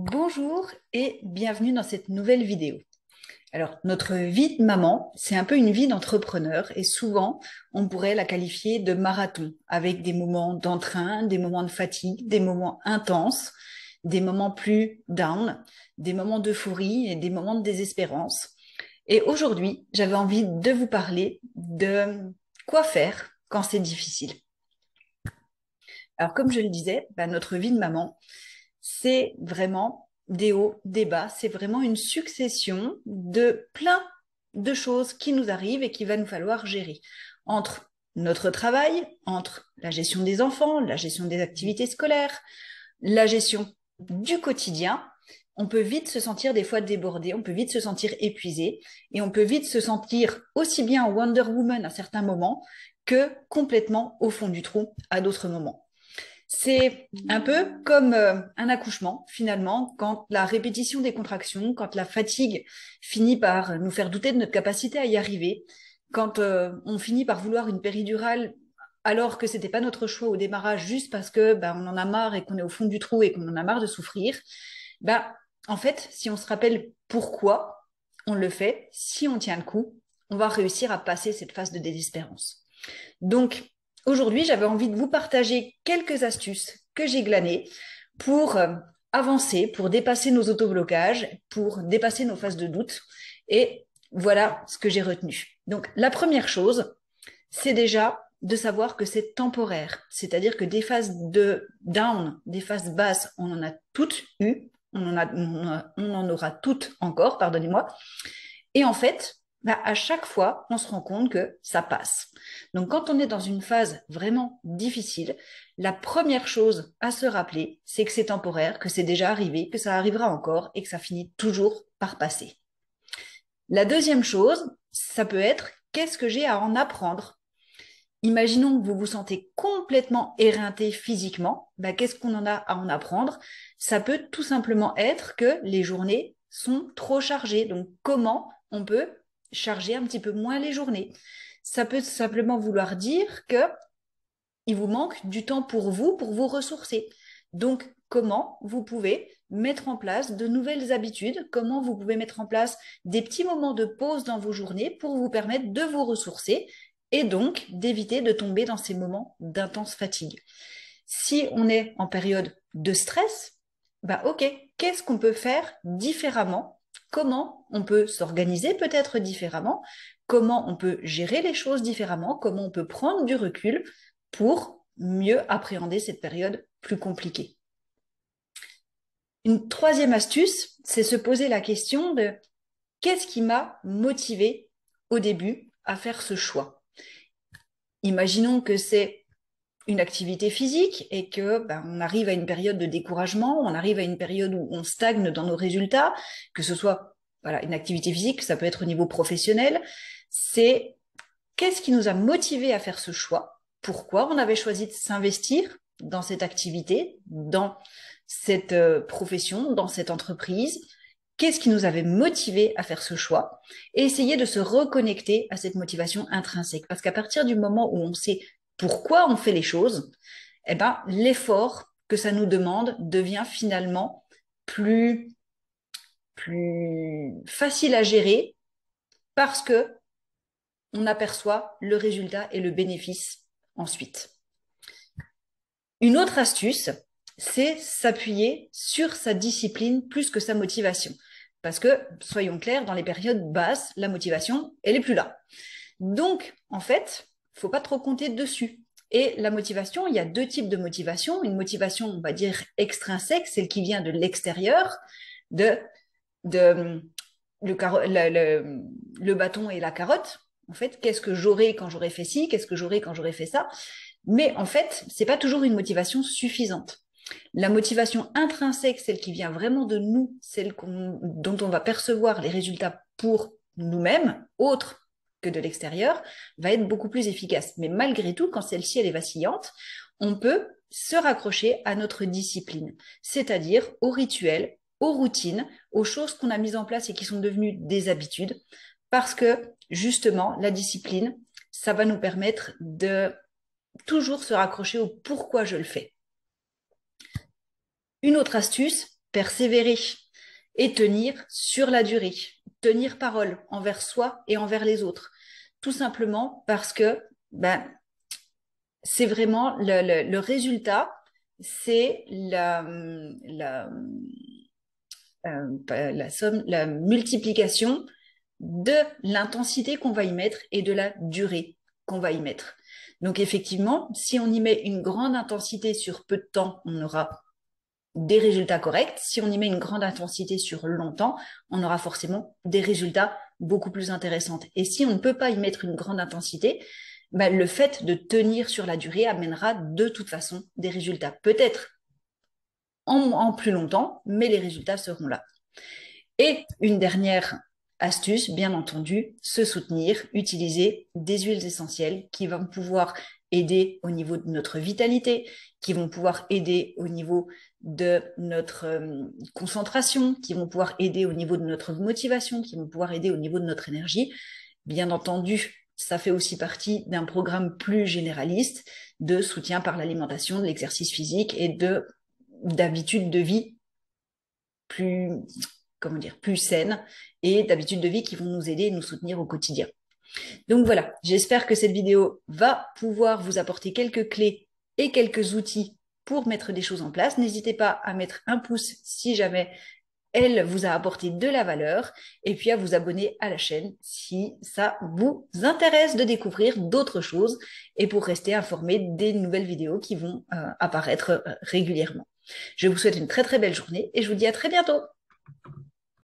Bonjour et bienvenue dans cette nouvelle vidéo. Alors, notre vie de maman, c'est un peu une vie d'entrepreneur et souvent, on pourrait la qualifier de marathon avec des moments d'entrain, des moments de fatigue, des moments intenses, des moments plus down, des moments d'euphorie et des moments de désespérance. Et aujourd'hui, j'avais envie de vous parler de quoi faire quand c'est difficile. Alors, comme je le disais, bah, notre vie de maman, c'est vraiment des hauts, des bas, c'est vraiment une succession de plein de choses qui nous arrivent et qu'il va nous falloir gérer. Entre notre travail, entre la gestion des enfants, la gestion des activités scolaires, la gestion du quotidien, on peut vite se sentir des fois débordé, on peut vite se sentir épuisé et on peut vite se sentir aussi bien Wonder Woman à certains moments que complètement au fond du trou à d'autres moments. C'est mmh. un peu comme euh, un accouchement, finalement, quand la répétition des contractions, quand la fatigue finit par nous faire douter de notre capacité à y arriver, quand euh, on finit par vouloir une péridurale alors que c'était pas notre choix au démarrage juste parce que ben, on en a marre et qu'on est au fond du trou et qu'on en a marre de souffrir, bah en fait, si on se rappelle pourquoi on le fait, si on tient le coup, on va réussir à passer cette phase de désespérance. Donc, aujourd'hui, j'avais envie de vous partager quelques astuces que j'ai glanées pour euh, avancer, pour dépasser nos autoblocages, pour dépasser nos phases de doute. Et voilà ce que j'ai retenu. Donc, la première chose, c'est déjà de savoir que c'est temporaire. C'est-à-dire que des phases de down, des phases basses, on en a toutes eu. On en, on en aura toutes encore, pardonnez-moi. Et en fait, bah, à chaque fois, on se rend compte que ça passe. Donc quand on est dans une phase vraiment difficile, la première chose à se rappeler, c'est que c'est temporaire, que c'est déjà arrivé, que ça arrivera encore et que ça finit toujours par passer. La deuxième chose, ça peut être qu'est-ce que j'ai à en apprendre Imaginons que vous vous sentez complètement éreinté physiquement, bah, qu'est-ce qu'on en a à en apprendre Ça peut tout simplement être que les journées sont trop chargées. Donc comment on peut charger un petit peu moins les journées. Ça peut simplement vouloir dire que il vous manque du temps pour vous, pour vous ressourcer. Donc, comment vous pouvez mettre en place de nouvelles habitudes, comment vous pouvez mettre en place des petits moments de pause dans vos journées pour vous permettre de vous ressourcer et donc d'éviter de tomber dans ces moments d'intense fatigue. Si on est en période de stress, bah ok, qu'est-ce qu'on peut faire différemment comment on peut s'organiser peut-être différemment, comment on peut gérer les choses différemment, comment on peut prendre du recul pour mieux appréhender cette période plus compliquée. Une troisième astuce, c'est se poser la question de qu'est-ce qui m'a motivé au début à faire ce choix. Imaginons que c'est une activité physique et que ben, on arrive à une période de découragement, on arrive à une période où on stagne dans nos résultats, que ce soit voilà, une activité physique, ça peut être au niveau professionnel, c'est qu'est-ce qui nous a motivés à faire ce choix Pourquoi on avait choisi de s'investir dans cette activité, dans cette euh, profession, dans cette entreprise Qu'est-ce qui nous avait motivés à faire ce choix Et essayer de se reconnecter à cette motivation intrinsèque. Parce qu'à partir du moment où on sait pourquoi on fait les choses, eh ben, l'effort que ça nous demande devient finalement plus, plus facile à gérer parce que on aperçoit le résultat et le bénéfice ensuite. Une autre astuce, c'est s'appuyer sur sa discipline plus que sa motivation. Parce que, soyons clairs, dans les périodes basses, la motivation, elle est plus là. Donc, en fait, faut pas trop compter dessus. Et la motivation, il y a deux types de motivation. Une motivation, on va dire, extrinsèque, celle qui vient de l'extérieur, de, le, bâton et la carotte. En fait, qu'est-ce que j'aurai quand j'aurai fait ci, qu'est-ce que j'aurai quand j'aurai fait ça. Mais en fait, c'est pas toujours une motivation suffisante. La motivation intrinsèque, celle qui vient vraiment de nous, celle dont on va percevoir les résultats pour nous-mêmes, autres que de l'extérieur va être beaucoup plus efficace. Mais malgré tout, quand celle-ci elle est vacillante, on peut se raccrocher à notre discipline, c'est-à-dire aux rituels, aux routines, aux choses qu'on a mises en place et qui sont devenues des habitudes, parce que justement, la discipline, ça va nous permettre de toujours se raccrocher au pourquoi je le fais. Une autre astuce, persévérer et tenir sur la durée tenir parole envers soi et envers les autres. Tout simplement parce que ben, c'est vraiment le, résultat, c'est euh, la, somme, la multiplication de l'intensité qu'on va y mettre et de la durée qu'on va y mettre. Donc effectivement, si on y met une grande intensité sur peu de temps, on aura des résultats corrects. Si on y met une grande intensité sur longtemps, on aura forcément des résultats beaucoup plus intéressants. Et si on ne peut pas y mettre une grande intensité, bah, le fait de tenir sur la durée amènera de toute façon des résultats. Peut-être en, plus longtemps, mais les résultats seront là. Et une dernière astuce, bien entendu, se soutenir, utiliser des huiles essentielles qui vont pouvoir aider au niveau de notre vitalité, qui vont pouvoir aider au niveau de notre euh, concentration, qui vont pouvoir aider au niveau de notre motivation, qui vont pouvoir aider au niveau de notre énergie. Bien entendu, ça fait aussi partie d'un programme plus généraliste de soutien par l'alimentation, de l'exercice physique et de d'habitudes de vie plus comment dire plus saines et d'habitudes de vie qui vont nous aider et nous soutenir au quotidien. Donc voilà, j'espère que cette vidéo va pouvoir vous apporter quelques clés et quelques outils pour mettre des choses en place. N'hésitez pas à mettre un pouce si jamais elle vous a apporté de la valeur et puis à vous abonner à la chaîne si ça vous intéresse de découvrir d'autres choses et pour rester informé des nouvelles vidéos qui vont euh, apparaître euh, régulièrement. Je vous souhaite une très très belle journée et je vous dis à très bientôt.